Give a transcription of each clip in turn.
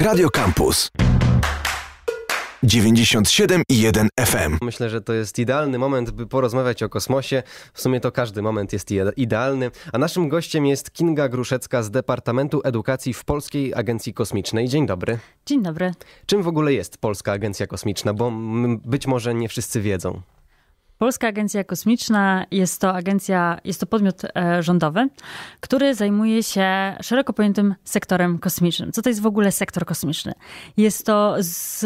Radio Campus. 97 i 1 FM. Myślę, że to jest idealny moment, by porozmawiać o kosmosie. W sumie to każdy moment jest idealny. A naszym gościem jest Kinga Gruszecka z Departamentu Edukacji w Polskiej Agencji Kosmicznej. Dzień dobry. Dzień dobry. Czym w ogóle jest Polska Agencja Kosmiczna? Bo być może nie wszyscy wiedzą. Polska Agencja Kosmiczna jest to agencja, jest to podmiot e, rządowy, który zajmuje się szeroko pojętym sektorem kosmicznym. Co to jest w ogóle sektor kosmiczny? Jest to z,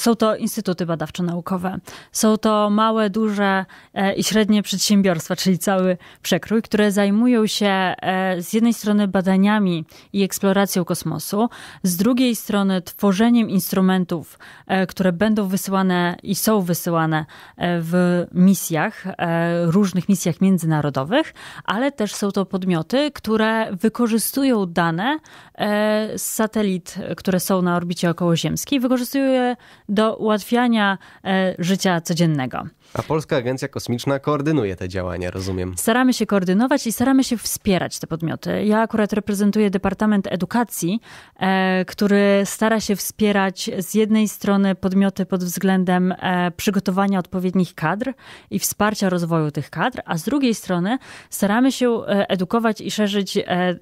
są to instytuty badawczo-naukowe, są to małe, duże e, i średnie przedsiębiorstwa, czyli cały przekrój, które zajmują się e, z jednej strony badaniami i eksploracją kosmosu, z drugiej strony tworzeniem instrumentów, które będą wysyłane i są wysyłane w misjach, e, różnych misjach międzynarodowych, ale też są to podmioty, które wykorzystują dane e, z satelit, które są na orbicie okołoziemskiej, wykorzystują je do ułatwiania e, życia codziennego. A Polska Agencja Kosmiczna koordynuje te działania, rozumiem. Staramy się koordynować i staramy się wspierać te podmioty. Ja akurat reprezentuję Departament Edukacji, e, który stara się wspierać z jednej strony podmioty pod względem e, przygotowania odpowiednich kadr i wsparcia rozwoju tych kadr, a z drugiej strony staramy się e, edukować i szerzyć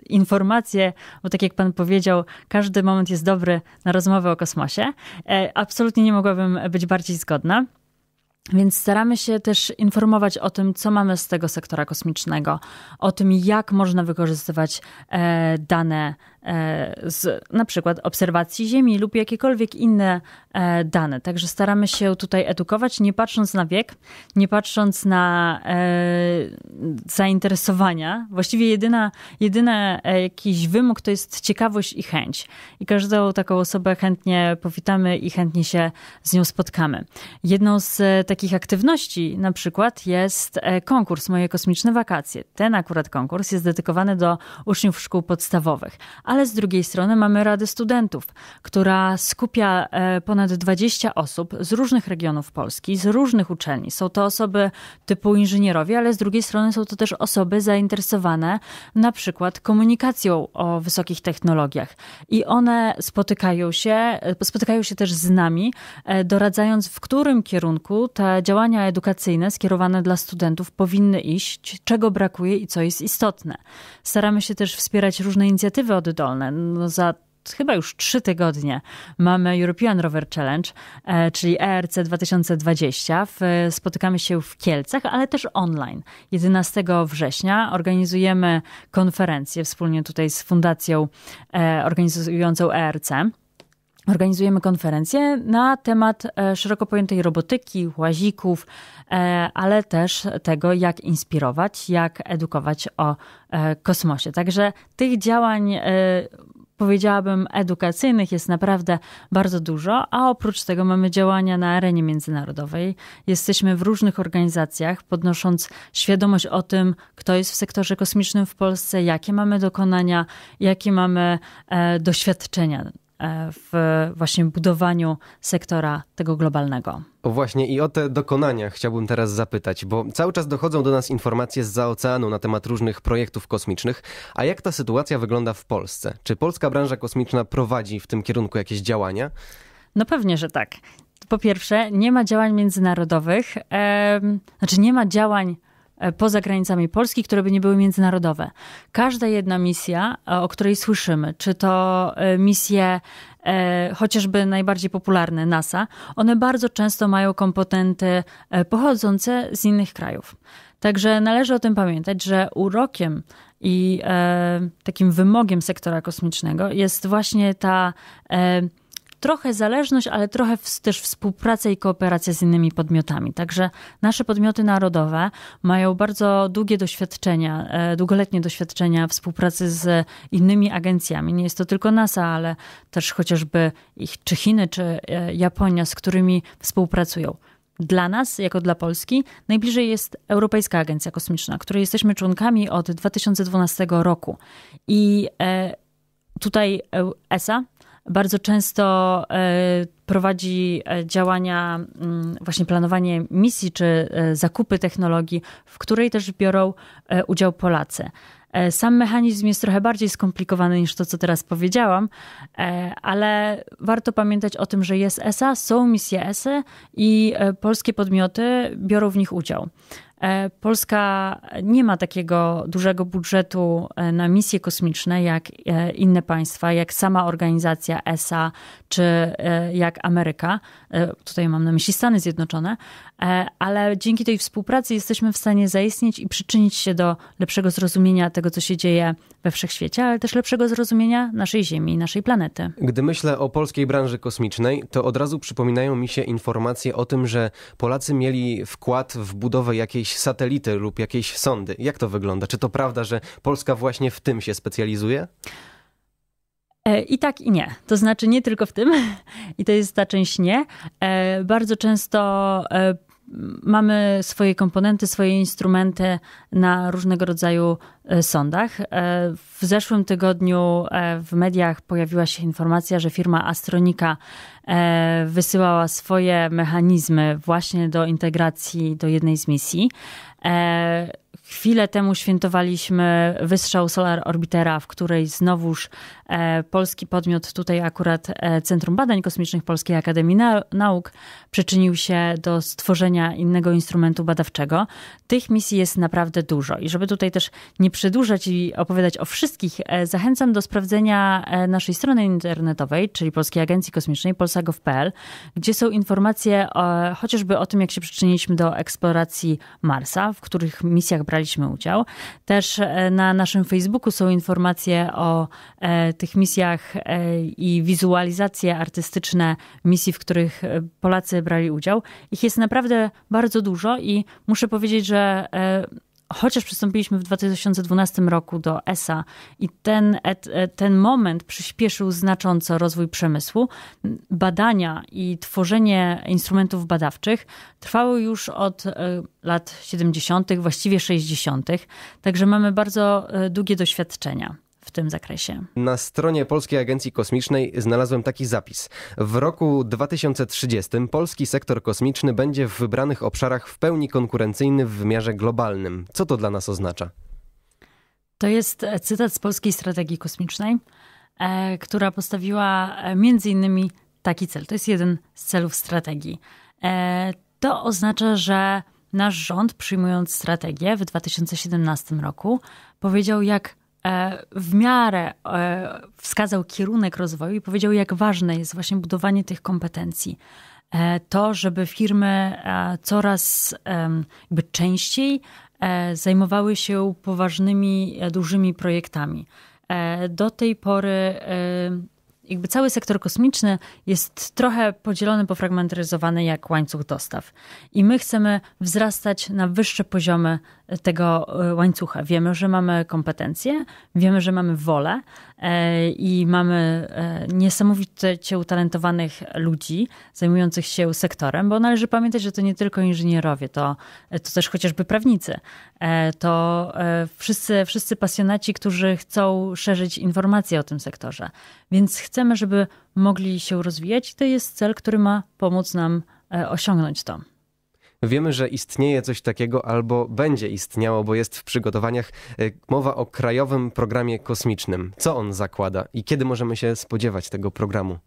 informacje, bo tak jak pan powiedział, każdy moment jest dobry na rozmowę o kosmosie. Absolutnie nie mogłabym być bardziej zgodna. Więc staramy się też informować o tym, co mamy z tego sektora kosmicznego, o tym, jak można wykorzystywać e, dane E, z na przykład obserwacji Ziemi lub jakiekolwiek inne e, dane. Także staramy się tutaj edukować, nie patrząc na wiek, nie patrząc na e, zainteresowania. Właściwie jedyna, jedyna jakiś wymóg to jest ciekawość i chęć. I każdą taką osobę chętnie powitamy i chętnie się z nią spotkamy. Jedną z takich aktywności na przykład jest konkurs Moje Kosmiczne Wakacje. Ten akurat konkurs jest dedykowany do uczniów szkół podstawowych ale z drugiej strony mamy Radę Studentów, która skupia e, ponad 20 osób z różnych regionów Polski, z różnych uczelni. Są to osoby typu inżynierowie, ale z drugiej strony są to też osoby zainteresowane na przykład komunikacją o wysokich technologiach. I one spotykają się, e, spotykają się też z nami, e, doradzając w którym kierunku te działania edukacyjne skierowane dla studentów powinny iść, czego brakuje i co jest istotne. Staramy się też wspierać różne inicjatywy od no za chyba już trzy tygodnie mamy European Rover Challenge, e, czyli ERC 2020. Spotykamy się w Kielcach, ale też online. 11 września organizujemy konferencję wspólnie tutaj z fundacją e, organizującą ERC organizujemy konferencję na temat e, szeroko pojętej robotyki, łazików, e, ale też tego, jak inspirować, jak edukować o e, kosmosie. Także tych działań powiedziałabym, edukacyjnych jest naprawdę bardzo dużo, a oprócz tego mamy działania na arenie międzynarodowej. Jesteśmy w różnych organizacjach, podnosząc świadomość o tym, kto jest w sektorze kosmicznym w Polsce, jakie mamy dokonania, jakie mamy e, doświadczenia E, w właśnie budowaniu sektora tego globalnego. Właśnie i o te dokonania chciałbym teraz zapytać, bo cały czas dochodzą do nas informacje z oceanu na temat różnych projektów kosmicznych. A jak ta sytuacja wygląda w Polsce? Czy polska branża kosmiczna prowadzi w tym kierunku jakieś działania? No pewnie, że tak. Po pierwsze, nie ma działań międzynarodowych, e, znaczy nie ma działań E, poza granicami Polski, które by nie były międzynarodowe. Każda jedna misja, e, o której słyszymy, czy to e, misje chociażby najbardziej popularne NASA, one bardzo często mają komponenty pochodzące z innych krajów. Także należy o tym pamiętać, że urokiem i takim wymogiem sektora kosmicznego jest właśnie ta trochę zależność, ale trochę też współpracę i kooperację z innymi podmiotami. Także nasze podmioty narodowe mają bardzo długie doświadczenia, e, długoletnie doświadczenia współpracy z innymi agencjami. Nie jest to tylko NASA, ale też chociażby ich, czy Chiny, czy e, Japonia, z którymi współpracują. Dla nas, jako dla Polski, najbliżej jest Europejska Agencja Kosmiczna, której jesteśmy członkami od 2012 roku. I e, tutaj ESA, bardzo często e, prowadzi e, działania, mm, właśnie planowanie misji czy e, zakupy technologii, w której też biorą udział Polacy. Sam mechanizm jest trochę bardziej skomplikowany niż to, co teraz powiedziałam, ale warto pamiętać o tym, że jest ESA, są misje ESA y i polskie podmioty biorą w nich udział. E, Polska nie ma takiego dużego budżetu e, na misje kosmiczne jak e, inne państwa, jak sama organizacja ESA czy jak Ameryka. E, tutaj mam na myśli Stany Zjednoczone, e, ale dzięki tej współpracy jesteśmy w stanie zaistnieć i przyczynić się do lepszego zrozumienia tego, co się dzieje we wszechświecie, ale też lepszego zrozumienia naszej Ziemi, naszej planety. Gdy myślę o polskiej branży kosmicznej, to od razu przypominają mi się informacje o tym, że Polacy mieli wkład w budowę jakiejś satelity lub jakiejś sondy. Jak to wygląda? Czy to prawda, że Polska właśnie w tym się specjalizuje? E, I tak i nie. To znaczy nie tylko w tym, i to jest ta część nie. E, bardzo często e, mamy swoje komponenty, swoje instrumenty na różnego rodzaju sądach. W zeszłym tygodniu w mediach pojawiła się informacja, że firma Astronika wysyłała swoje mechanizmy właśnie do integracji do jednej z misji. Chwilę temu świętowaliśmy wystrzał Solar Orbitera, w której znowuż e, polski podmiot, tutaj akurat e, Centrum Badań Kosmicznych Polskiej Akademii Nauk, przyczynił się do stworzenia innego instrumentu badawczego. Tych misji jest naprawdę dużo i żeby tutaj też nie przedłużać i opowiadać o wszystkich, e, zachęcam do sprawdzenia naszej strony internetowej, czyli Polskiej Agencji Kosmicznej, polsagov.pl, gdzie są informacje o, chociażby o tym, jak się przyczyniliśmy do eksploracji Marsa, w których misjach braliśmy udział. Też e, na naszym Facebooku są informacje o e, tych misjach e, i wizualizacje artystyczne misji, w których Polacy brali udział. Ich jest naprawdę bardzo dużo i muszę powiedzieć, że chociaż przystąpiliśmy w 2012 roku do ESA i ten, e, ten moment przyspieszył znacząco rozwój przemysłu, badania i tworzenie instrumentów badawczych trwały już od e, lat 70., właściwie 60., także mamy bardzo e, długie doświadczenia w tym zakresie. Na stronie Polskiej Agencji Kosmicznej znalazłem taki zapis. W roku 2030 polski sektor kosmiczny będzie w wybranych obszarach w pełni konkurencyjny w wymiarze globalnym. Co to dla nas oznacza? To jest e, cytat z polskiej strategii kosmicznej, e, która postawiła e, między innymi taki cel. To jest jeden z celów strategii. To oznacza, że nasz rząd, przyjmując strategię w 2017 roku, powiedział, jak E, w miarę e, wskazał kierunek rozwoju i powiedział, jak ważne jest właśnie budowanie tych kompetencji. E, to, żeby firmy coraz jakby częściej zajmowały się poważnymi, dużymi projektami. Do tej pory jakby cały sektor kosmiczny jest trochę podzielony, pofragmentaryzowany jak łańcuch dostaw. I my chcemy wzrastać na wyższe poziomy tego e, łańcucha. Wiemy, że mamy kompetencje, wiemy, że mamy wolę e, i mamy e, niesamowicie utalentowanych ludzi zajmujących się sektorem, bo należy pamiętać, że to nie tylko inżynierowie, to, to też chociażby prawnicy, to wszyscy, wszyscy pasjonaci, którzy chcą szerzyć informacje o tym sektorze. Więc chcemy, żeby mogli się rozwijać i to jest cel, który ma pomóc nam osiągnąć to wiemy, że istnieje coś takiego albo będzie istniało, bo jest w przygotowaniach e, mowa o Krajowym Programie Kosmicznym. Co on zakłada i kiedy możemy się spodziewać tego programu?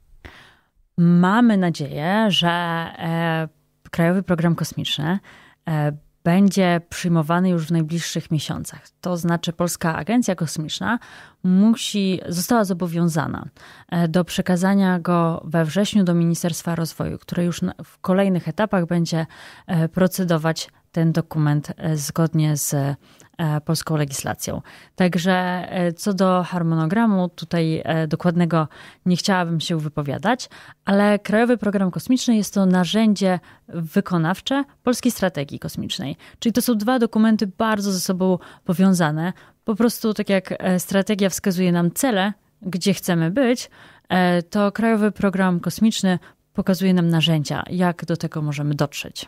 Mamy nadzieję, że e, Krajowy Program Kosmiczny e, będzie przyjmowany już w najbliższych miesiącach. To znaczy, Polska Agencja Kosmiczna musi, została zobowiązana e, do przekazania go we wrześniu do Ministerstwa Rozwoju, które już w kolejnych etapach będzie e, procedować ten dokument e, zgodnie z e, polską legislacją. Także e, co do harmonogramu, tutaj dokładnego nie chciałabym się wypowiadać, ale Krajowy Program Kosmiczny jest to narzędzie wykonawcze polskiej strategii kosmicznej. Czyli to są dwa dokumenty bardzo ze sobą powiązane. Po prostu tak jak strategia wskazuje nam cele, gdzie chcemy być, to Krajowy Program Kosmiczny pokazuje nam narzędzia, jak do tego możemy dotrzeć.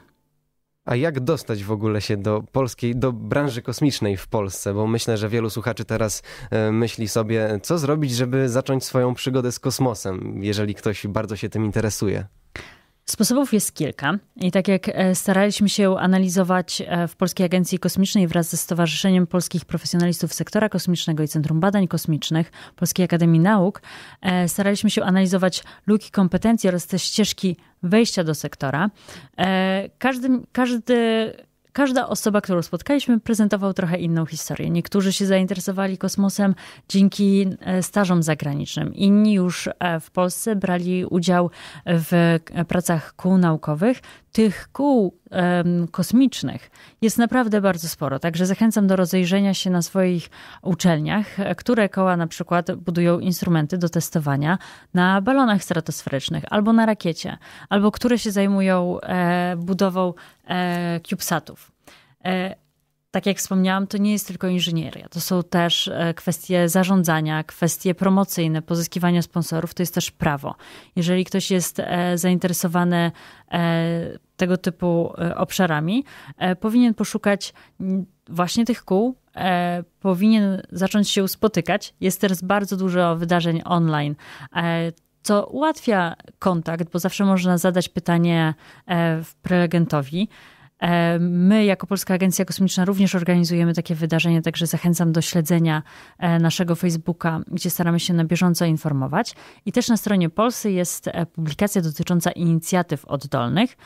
A jak dostać w ogóle się do polskiej, do branży kosmicznej w Polsce? Bo myślę, że wielu słuchaczy teraz e, myśli sobie, co zrobić, żeby zacząć swoją przygodę z kosmosem, jeżeli ktoś bardzo się tym interesuje. Sposobów jest kilka i tak jak e, staraliśmy się analizować e, w Polskiej Agencji Kosmicznej wraz ze Stowarzyszeniem Polskich Profesjonalistów Sektora Kosmicznego i Centrum Badań Kosmicznych Polskiej Akademii Nauk, e, staraliśmy się analizować luki kompetencji oraz te ścieżki wejścia do sektora. Każdy, każdy Każda osoba, którą spotkaliśmy, prezentował trochę inną historię. Niektórzy się zainteresowali kosmosem dzięki e, stażom zagranicznym, inni już e, w Polsce brali udział w e, pracach kół naukowych. Tych kół um, kosmicznych jest naprawdę bardzo sporo, także zachęcam do rozejrzenia się na swoich uczelniach, które koła na przykład budują instrumenty do testowania na balonach stratosferycznych albo na rakiecie, albo które się zajmują e, budową e, CubeSatów. E, tak jak wspomniałam, to nie jest tylko inżynieria. To są też e, kwestie zarządzania, kwestie promocyjne, pozyskiwania sponsorów, to jest też prawo. Jeżeli ktoś jest e, zainteresowany tego typu obszarami, powinien poszukać właśnie tych kół, powinien zacząć się spotykać. Jest teraz bardzo dużo wydarzeń online co ułatwia kontakt, bo zawsze można zadać pytanie prelegentowi. E, my, jako Polska Agencja Kosmiczna, również organizujemy takie wydarzenia, także zachęcam do śledzenia e, naszego Facebooka, gdzie staramy się na bieżąco informować. I też na stronie Polsy jest e, publikacja dotycząca inicjatyw oddolnych.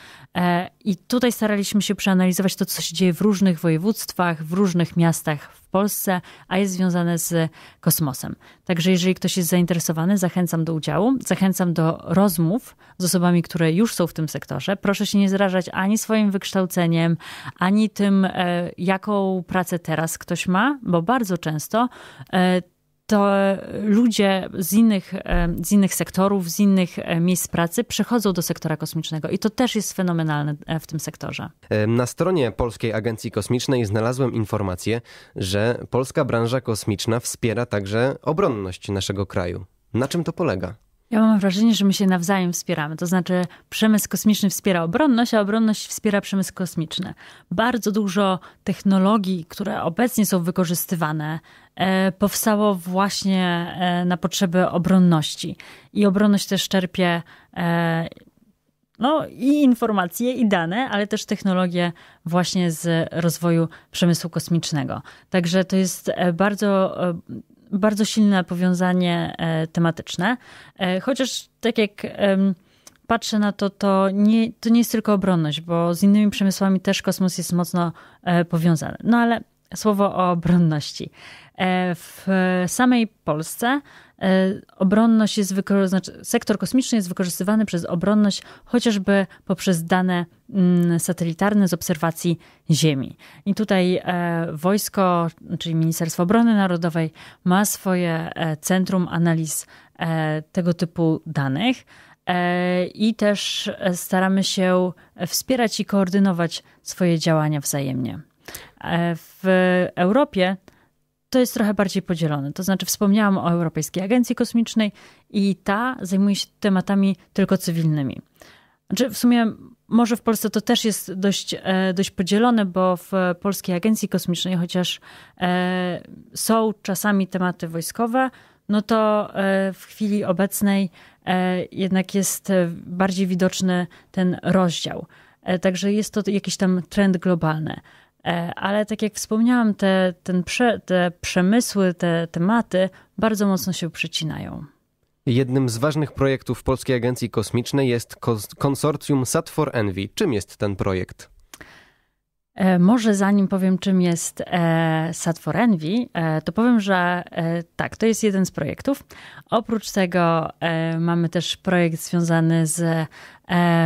I tutaj staraliśmy się przeanalizować to, co się dzieje w różnych województwach, w różnych miastach Polsce, a jest związane z kosmosem. Także jeżeli ktoś jest zainteresowany, zachęcam do udziału, zachęcam do rozmów z osobami, które już są w tym sektorze. Proszę się nie zrażać ani swoim wykształceniem, ani tym, e, jaką pracę teraz ktoś ma, bo bardzo często e, to ludzie z innych, e, z innych sektorów, z innych e, miejsc pracy przychodzą do sektora kosmicznego i to też jest fenomenalne e, w tym sektorze. Na stronie Polskiej Agencji Kosmicznej znalazłem informację, że polska branża kosmiczna wspiera także obronność naszego kraju. Na czym to polega? Ja mam wrażenie, że my się nawzajem wspieramy. To znaczy, przemysł kosmiczny wspiera obronność, a obronność wspiera przemysł kosmiczny. Bardzo dużo technologii, które obecnie są wykorzystywane, e, powstało właśnie e, na potrzeby obronności. I obronność też czerpie e, no, i informacje, i dane, ale też technologie właśnie z rozwoju przemysłu kosmicznego. Także to jest bardzo bardzo silne powiązanie e, tematyczne. E, chociaż tak jak patrzę na to, to nie, to nie jest tylko obronność, bo z innymi przemysłami też kosmos jest mocno e, powiązany. No ale słowo o obronności. E, w samej Polsce e, obronność jest znaczy sektor kosmiczny jest wykorzystywany przez obronność chociażby poprzez dane mm, satelitarne z obserwacji Ziemi. I tutaj e, wojsko, czyli Ministerstwo Obrony Narodowej, ma swoje centrum analiz tego typu danych. I też staramy się wspierać i koordynować swoje działania wzajemnie. E, w Europie to jest trochę bardziej podzielone. To znaczy, wspomniałam o Europejskiej Agencji Kosmicznej i ta zajmuje się tematami tylko cywilnymi. Znaczy, w sumie może w Polsce to też jest dość, e, dość podzielone, bo w Polskiej Agencji Kosmicznej, chociaż e, są czasami tematy wojskowe, no to w chwili obecnej jednak jest bardziej widoczny ten rozdział. Także jest to jakiś tam trend globalny. E, ale tak jak wspomniałam, te, ten prze, te przemysły, te tematy bardzo mocno się przecinają. Jednym z ważnych projektów Polskiej Agencji Kosmicznej jest konsorcjum sat for envy Czym jest ten projekt? E, może zanim powiem, czym jest e, sat for envy to powiem, że tak, to jest jeden z projektów. Oprócz tego mamy też projekt związany z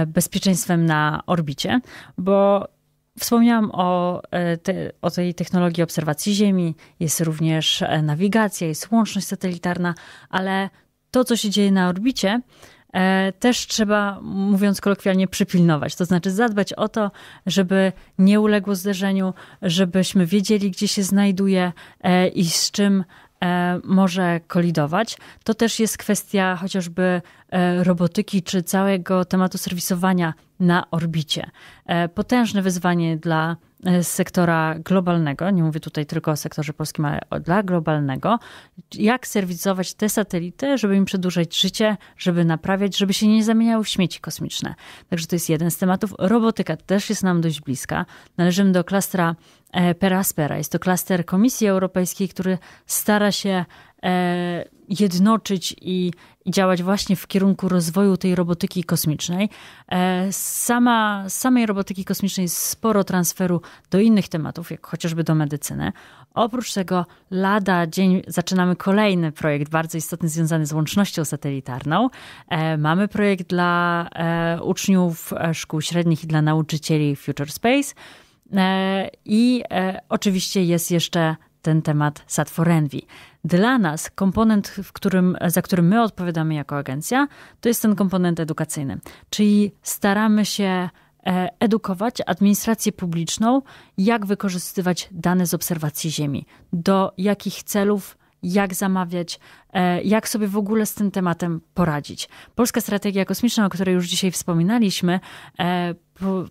bezpieczeństwem na orbicie, bo Wspomniałam o, e, te, o tej technologii obserwacji Ziemi, jest również e, nawigacja, jest łączność satelitarna, ale to, co się dzieje na orbicie, e, też trzeba, mówiąc kolokwialnie, przypilnować. To znaczy zadbać o to, żeby nie uległo zderzeniu, żebyśmy wiedzieli, gdzie się znajduje i z czym może kolidować. To też jest kwestia chociażby robotyki czy całego tematu serwisowania na orbicie. E, potężne wyzwanie dla e, sektora globalnego, nie mówię tutaj tylko o sektorze polskim, ale dla globalnego, jak serwisować te satelity, żeby im przedłużać życie, żeby naprawiać, żeby się nie zamieniały w śmieci kosmiczne. Także to jest jeden z tematów. Robotyka też jest nam dość bliska. Należymy do klastra e, Peraspera. Jest to klaster Komisji Europejskiej, który stara się jednoczyć i, działać właśnie w kierunku rozwoju tej robotyki kosmicznej. E, sama, z samej robotyki kosmicznej jest sporo transferu do innych tematów, jak chociażby do medycyny. Oprócz tego lada dzień zaczynamy kolejny projekt, bardzo istotny, związany z łącznością satelitarną. E, mamy projekt dla e, uczniów szkół średnich i dla nauczycieli Future Space. I oczywiście jest jeszcze ten temat Satforenvi. Dla nas komponent, w którym, za którym my odpowiadamy jako agencja, to jest ten komponent edukacyjny. Czyli staramy się e, edukować administrację publiczną, jak wykorzystywać dane z obserwacji Ziemi, do jakich celów, jak zamawiać, e, jak sobie w ogóle z tym tematem poradzić. Polska Strategia Kosmiczna, o której już dzisiaj wspominaliśmy, e,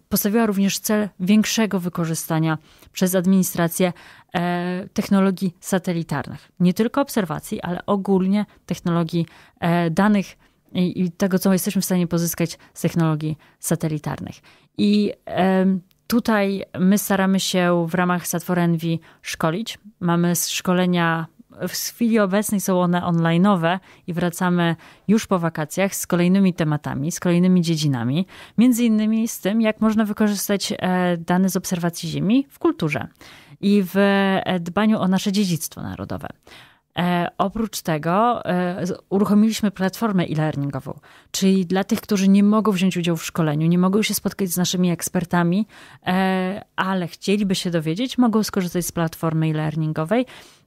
postawiła również cel większego wykorzystania przez administrację e, technologii satelitarnych. Nie tylko obserwacji, ale ogólnie technologii e, danych i, tego, co jesteśmy w stanie pozyskać z technologii satelitarnych. I e, tutaj my staramy się w ramach Satfor Envy szkolić. Mamy szkolenia w chwili obecnej są one online'owe i wracamy już po wakacjach z kolejnymi tematami, z kolejnymi dziedzinami, między innymi z tym, jak można wykorzystać e, dane z obserwacji Ziemi w kulturze i w e, dbaniu o nasze dziedzictwo narodowe. E, oprócz tego uruchomiliśmy platformę e-learningową, czyli dla tych, którzy nie mogą wziąć udziału w szkoleniu, nie mogą się spotkać z naszymi ekspertami, ale chcieliby się dowiedzieć, mogą skorzystać z platformy e-learningowej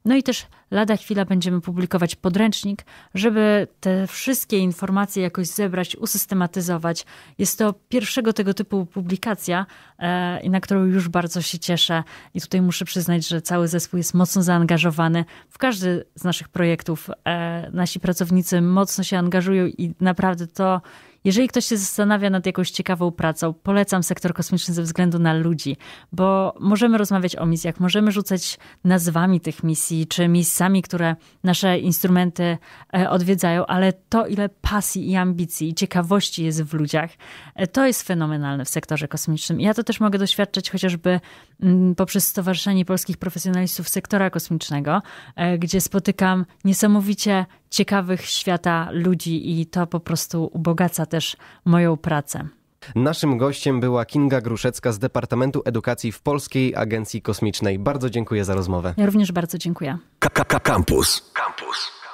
no i też lada chwila będziemy publikować podręcznik, żeby te wszystkie informacje jakoś zebrać, usystematyzować. Jest to pierwszego tego typu publikacja, e, na którą już bardzo się cieszę. I tutaj muszę przyznać, że cały zespół jest mocno zaangażowany w każdy z naszych projektów. E, nasi pracownicy mocno się angażują i naprawdę to jeżeli ktoś się zastanawia nad jakąś ciekawą pracą, polecam sektor kosmiczny ze względu na ludzi, bo możemy rozmawiać o misjach, możemy rzucać nazwami tych misji czy miejscami, które nasze instrumenty e, odwiedzają, ale to, ile pasji i ambicji i ciekawości jest w ludziach, e, to jest fenomenalne w sektorze kosmicznym. ja to też mogę doświadczać chociażby mm, poprzez Stowarzyszenie Polskich Profesjonalistów Sektora Kosmicznego, e, gdzie spotykam niesamowicie ciekawych świata ludzi i to po prostu ubogaca też moją pracę. Naszym gościem była Kinga Gruszecka z Departamentu Edukacji w Polskiej Agencji Kosmicznej. Bardzo dziękuję za rozmowę. Ja również bardzo dziękuję. KKK Campus. Campus.